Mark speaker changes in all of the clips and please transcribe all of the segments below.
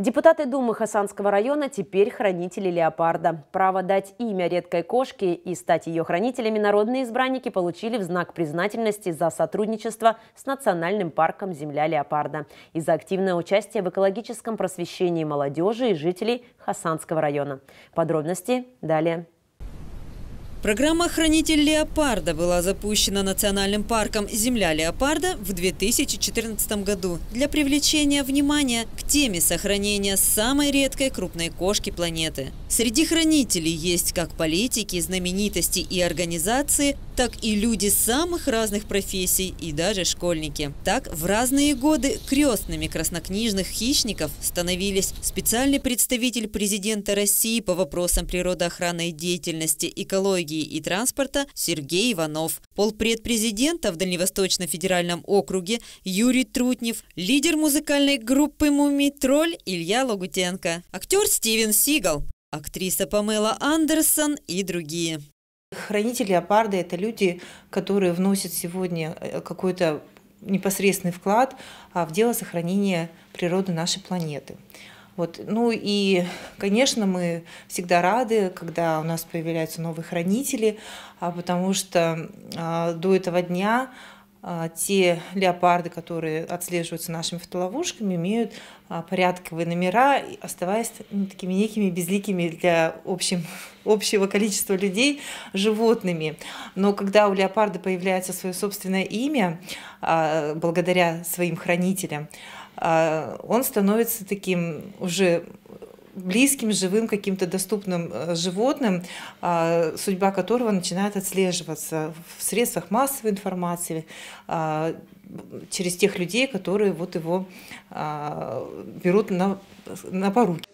Speaker 1: Депутаты Думы Хасанского района теперь хранители леопарда. Право дать имя редкой кошке и стать ее хранителями народные избранники получили в знак признательности за сотрудничество с Национальным парком «Земля леопарда» и за активное участие в экологическом просвещении молодежи и жителей Хасанского района. Подробности далее. Программа «Хранитель леопарда» была запущена Национальным парком «Земля леопарда» в 2014 году для привлечения внимания к теме сохранения самой редкой крупной кошки планеты. Среди хранителей есть как политики, знаменитости и организации – так и люди самых разных профессий и даже школьники. Так, в разные годы крестными краснокнижных хищников становились специальный представитель президента России по вопросам природоохранной деятельности, экологии и транспорта Сергей Иванов, полпред президента в Дальневосточном федеральном округе Юрий Трутнев, лидер музыкальной группы Мумий Тролль» Илья Логутенко, актер Стивен Сигал, актриса Памела Андерсон и другие. Хранители леопарда – это люди, которые вносят сегодня э,
Speaker 2: какой-то непосредственный вклад а, в дело сохранения природы нашей планеты. Вот. Ну и, конечно, мы всегда рады, когда у нас появляются новые хранители, а, потому что а, до этого дня а, те леопарды, которые отслеживаются нашими фотоловушками, имеют а, порядковые номера, оставаясь ну, такими некими безликими для общем общего количества людей животными. Но когда у леопарда появляется свое собственное имя, а, благодаря своим хранителям, он становится таким уже близким, живым, каким-то доступным э, животным, а, судьба которого начинает отслеживаться в средствах массовой информации,
Speaker 1: а, через тех людей, которые вот его а, берут на, на поруки.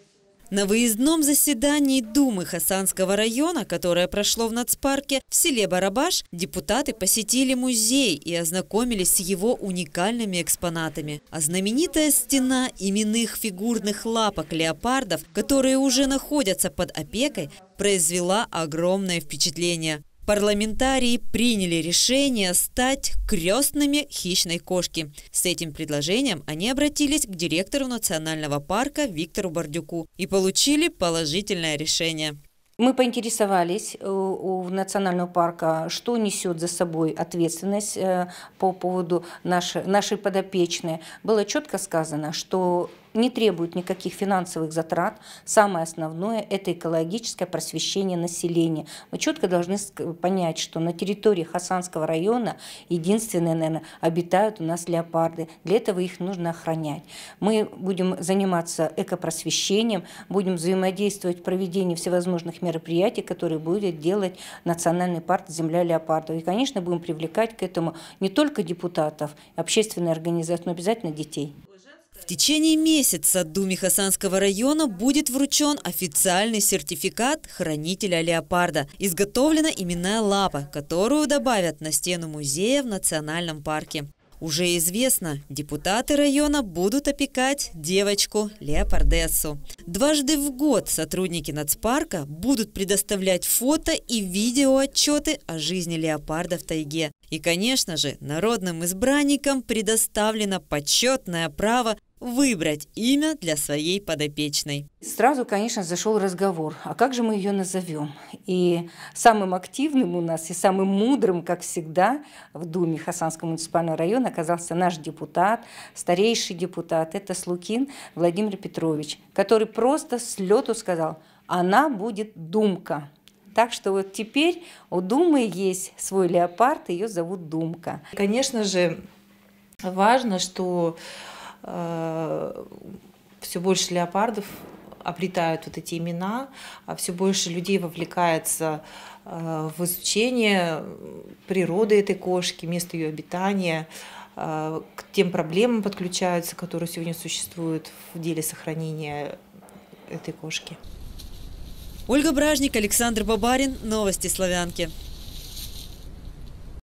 Speaker 1: На выездном заседании Думы Хасанского района, которое прошло в нацпарке в селе Барабаш, депутаты посетили музей и ознакомились с его уникальными экспонатами. А знаменитая стена именных фигурных лапок леопардов, которые уже находятся под опекой, произвела огромное впечатление. Парламентарии приняли решение стать крестными хищной кошки. С этим предложением они обратились к директору национального парка Виктору Бордюку и получили положительное решение. Мы поинтересовались
Speaker 3: у национального парка, что несет за собой ответственность э, по поводу нашей, нашей подопечной. Было четко сказано, что не требуют никаких финансовых затрат. Самое основное – это экологическое просвещение населения. Мы четко должны понять, что на территории Хасанского района единственные, наверное, обитают у нас леопарды. Для этого их нужно охранять. Мы будем заниматься экопросвещением, будем взаимодействовать в проведении всевозможных мероприятий, которые будет делать Национальный парк «Земля леопардов». И, конечно, будем привлекать к этому не только
Speaker 1: депутатов, общественные организации, но обязательно детей течение месяца Думе Хасанского района будет вручен официальный сертификат хранителя леопарда. Изготовлена именная лапа, которую добавят на стену музея в национальном парке. Уже известно, депутаты района будут опекать девочку Леопардессу. Дважды в год сотрудники нацпарка будут предоставлять фото и видеоотчеты о жизни леопарда в тайге. И, конечно же, народным избранникам предоставлено почетное право выбрать имя для своей подопечной.
Speaker 3: Сразу, конечно, зашел разговор, а как же мы ее назовем? И самым активным у нас и самым мудрым, как всегда, в Думе Хасанского муниципального района оказался наш депутат, старейший депутат, это Слукин Владимир Петрович, который просто с лету сказал, она будет Думка. Так что вот теперь у Думы есть свой леопард, ее зовут Думка. Конечно же,
Speaker 2: важно, что Э, все больше леопардов обретают вот эти имена, а все больше людей вовлекается э, в изучение природы этой кошки, места ее обитания, э, к тем проблемам подключаются, которые сегодня существуют в деле
Speaker 1: сохранения этой кошки. Ольга Бражник, Александр Бабарин. Новости Славянки.